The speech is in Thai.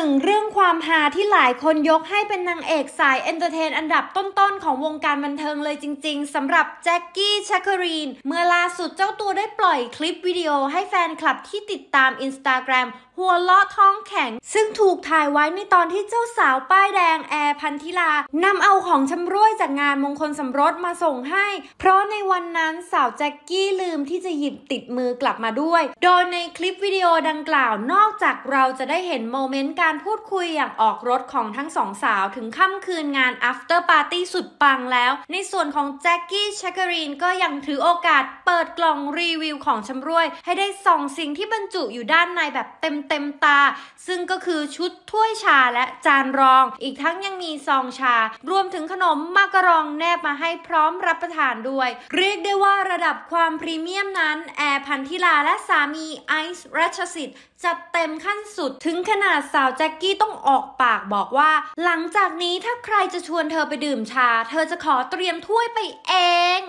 นึ่งเรื่องความฮาที่หลายคนยกให้เป็นนางเอกสายเอนเตอร์เทนอันดับต้นๆของวงการบันเทิงเลยจริงๆสำหรับแจ็คกี้ชัครีนเมื่อล่าสุดเจ้าตัวได้ปล่อยคลิปวิดีโอให้แฟนคลับที่ติดตามอินสตาแกรมหัวเลาะท้องแข็ง ซึ่งถูกถ่ายไว้ในตอนที่เจ้าสาวป้ายแดงแอร์พันธิลานำเอาของชำร่วยจากงานมงคลสมรสมาส่งให้เพราะในวันนั้นสาวแจ็คกี้ลืมที่จะหยิบติดมือกลับมาด้วยโดยในคลิปวิดีโอดังกล่าวนอกจากเราจะได้เห็นโมเมนต์การการพูดคุยอย่างออกรถของทั้งสองสาว ถึงค่ำคืนงาน after party สุดปังแล้ว ในส่วนของแจ็คกี้แชกรีนก็ยังถือโอกาสเปิดกล่องรีวิวของชำรวย ให้ได้ส่องสิ่งที่บรรจุอยู่ด้านในแบบเต็มเต็มตา ซึ่งก็คือชุดถ้วยชาและจานรอง อีกทั้งยังมีซองชา รวมถึงขนมมากรองแนบมาให้พร้อมรับประทานด้วย เรียกได้ว่าระดับความพรีเมียมนั้นแอร์พันธิลาและสามีไอซ์รัชสิทธิ์จัดเต็มขั้นสุดถึงขนาดสาวแจ็กกี้ต้องออกปากบอกว่า หลังจากนี้ถ้าใครจะชวนเธอไปดื่มชา เธอจะขอเตรียมถ้วยไปเอง